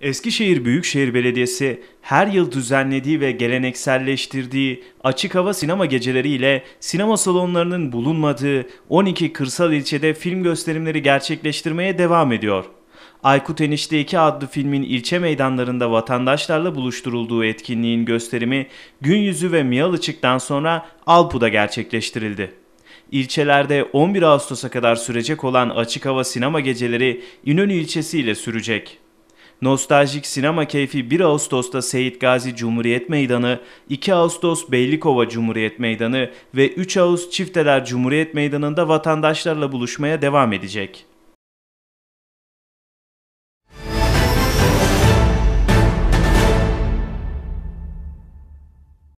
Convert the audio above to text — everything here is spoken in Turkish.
Eskişehir Büyükşehir Belediyesi her yıl düzenlediği ve gelenekselleştirdiği açık hava sinema geceleriyle sinema salonlarının bulunmadığı 12 kırsal ilçede film gösterimleri gerçekleştirmeye devam ediyor. Aykut Enişte 2 adlı filmin ilçe meydanlarında vatandaşlarla buluşturulduğu etkinliğin gösterimi gün yüzü ve Miyalıçık'tan sonra Alpu'da gerçekleştirildi. İlçelerde 11 Ağustos'a kadar sürecek olan açık hava sinema geceleri İnönü ilçesi ile sürecek. Nostaljik sinema keyfi 1 Ağustos'ta Seyit Gazi Cumhuriyet Meydanı, 2 Ağustos Beylikova Cumhuriyet Meydanı ve 3 Ağustos Çifteler Cumhuriyet Meydanı'nda vatandaşlarla buluşmaya devam edecek.